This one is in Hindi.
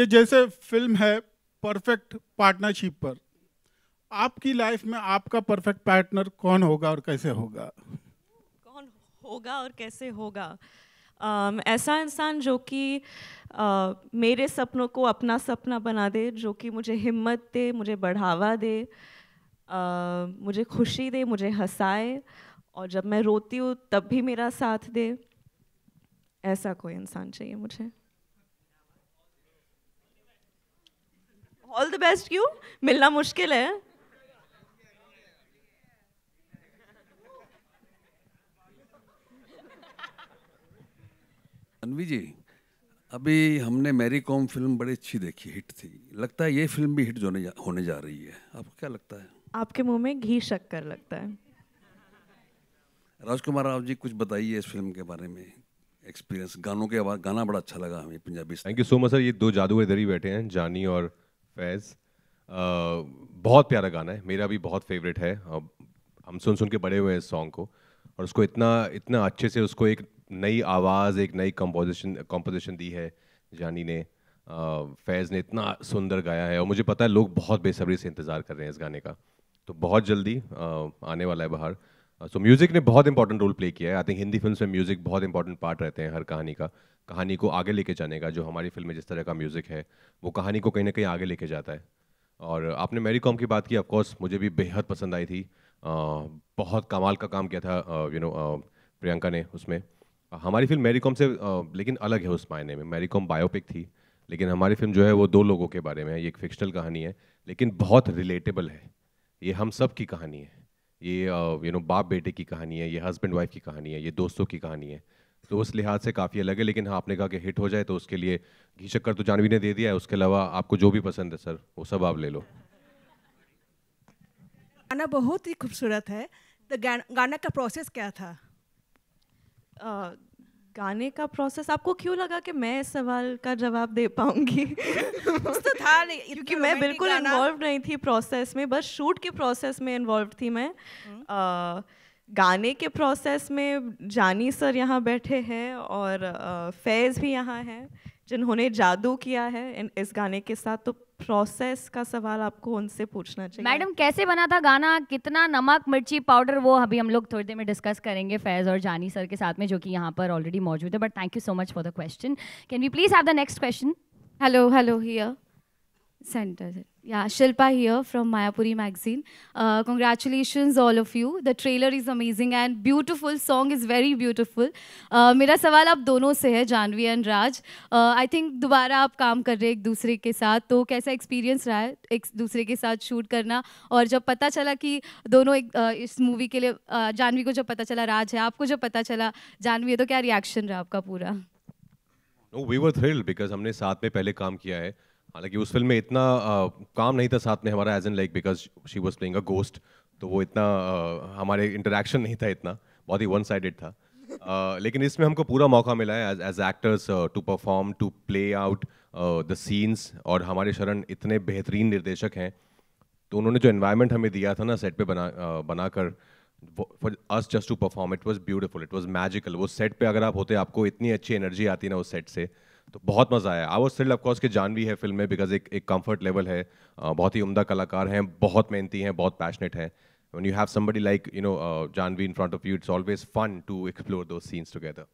ये जैसे फिल्म है परफेक्ट पार्टनरशिप पर आपकी लाइफ में आपका परफेक्ट पार्टनर कौन होगा और कैसे होगा कौन होगा और कैसे होगा um, ऐसा इंसान जो कि uh, मेरे सपनों को अपना सपना बना दे जो कि मुझे हिम्मत दे मुझे बढ़ावा दे uh, मुझे खुशी दे मुझे हंसाए और जब मैं रोती हूँ तब भी मेरा साथ दे ऐसा कोई इंसान चाहिए मुझे ऑल द बेस्ट क्यों मिलना मुश्किल है अनवी जी अभी हमने मैरी कॉम फिल्म बड़ी अच्छी देखी हिट थी लगता है ये फिल्म भी हिट होने जा, होने जा रही है आपको क्या लगता है आपके मुंह में घी शक्कर लगता है राजकुमार राव जी कुछ बताइए इस फिल्म के बारे में एक्सपीरियंस गानों के बाद गाना बड़ा अच्छा लगा हमें Punjabi thank you so much sir ये दो जादूगर इधर ही बैठे हैं जानी और फैज़ uh, बहुत प्यारा गाना है मेरा भी बहुत फेवरेट है uh, हम सुन सुन के बड़े हुए हैं इस सॉन्ग को और उसको इतना इतना अच्छे से उसको एक नई आवाज़ एक नई कंपोजिशन कंपोजिशन दी है जानी ने फैज़ uh, ने इतना सुंदर गाया है और मुझे पता है लोग बहुत बेसब्री से इंतज़ार कर रहे हैं इस गाने का तो बहुत जल्दी आने वाला है बाहर सो uh, म्यूज़िक ने बहुत इंपॉर्टेंट रोल प्ले किया है आई थिंक हिंदी फिल्म में म्यूज़िक बहुत इंपॉर्टेंट पार्ट रहते हैं हर कहानी का कहानी को आगे लेके जाने का जो हमारी फिल्म में जिस तरह का म्यूज़िक है वो कहानी को कहीं ना कहीं आगे लेके जाता है और आपने मेरी कॉम की बात की ऑफकोर्स मुझे भी बेहद पसंद आई थी आ, uh, बहुत कमाल का काम किया था यू uh, नो प्रियंका ने उसमें हमारी फिल्म मेरी कॉम से आ, लेकिन अलग है उस मायने में मेरी कॉम बायोपिक थी लेकिन हमारी फिल्म जो है वो दो लोगों के बारे में है ये एक फिक्शनल कहानी है लेकिन बहुत रिलेटेबल है ये हम सब की कहानी है ये यू नो बाप बेटे की कहानी है ये हस्बैंड वाइफ की कहानी है ये दोस्तों की कहानी है तो उस लिहाज से काफ़ी अलग है लेकिन हाँ आपने कहा कि हिट हो जाए तो उसके लिए घी शक्कर तो जानवी ने दे दिया है उसके अलावा आपको जो भी पसंद है सर वो सब आप ले लो गाना बहुत ही खूबसूरत है तो गाना का प्रोसेस क्या था गाने का प्रोसेस आपको क्यों लगा कि मैं इस सवाल का जवाब दे पाऊंगी तो था नहीं क्योंकि मैं बिल्कुल इन्वॉल्व नहीं थी प्रोसेस में बस शूट के प्रोसेस में इन्वॉल्व थी मैं आ, हम्म। गाने के प्रोसेस में जानी सर यहाँ बैठे हैं और फैज़ भी यहाँ है जिन्होंने जादू किया है इस गाने के साथ तो प्रोसेस का सवाल आपको उनसे पूछना चाहिए मैडम कैसे बना था गाना कितना नमक मिर्ची पाउडर वो अभी हम लोग थोड़ी देर में डिस्कस करेंगे फैज़ और जानी सर के साथ में जो कि यहाँ पर ऑलरेडी मौजूद है but thank you so much for the question can we please have the next question hello hello here center Yeah, Shilpa here from Mayapuri magazine. Uh, congratulations all of you. The trailer is amazing and beautiful. Song is very beautiful. Uh, मेरा सवाल आप दोनों से है Janhvi and Raj I think दोबारा आप काम कर रहे एक दूसरे के साथ तो कैसा एक्सपीरियंस रहा है एक दूसरे के साथ शूट करना और जब पता चला कि दोनों एक uh, इस मूवी के लिए uh, जानवी को जब पता चला राज है आपको जब पता चला जानवी है तो क्या रिएक्शन रहा आपका पूरा वी वर थ्रिल्ड बिकॉज हमने साथ में पहले काम किया है हालांकि उस फिल्म में इतना आ, काम नहीं था साथ में हमारा as an like because she was playing a ghost तो वो इतना आ, हमारे इंटरेक्शन नहीं था इतना बहुत ही वन साइडेड था लेकिन इसमें हमको पूरा मौका मिला है as actors to perform to play out the scenes और हमारे शरण इतने बेहतरीन निर्देशक हैं तो उन्होंने जो इन्वायरमेंट हमें दिया था ना सेट पे बना uh, बनाकर for us just to perform it was beautiful it was magical वो सेट पे अगर आप होते आपको इतनी अच्छी एनर्जी आती ना उस सेट से uh, तो बहुत मजा आया आवर वॉज थ्रिल्ड ऑफकोर्स के जानवी है फिल्म में बिकॉज एक एक कम्फर्ट लेवल है बहुत ही उमदा कलाकार हैं बहुत मेहनती हैं बहुत पैशनेट हैं when you have somebody like you know Janhvi in front of you it's always fun to explore those scenes together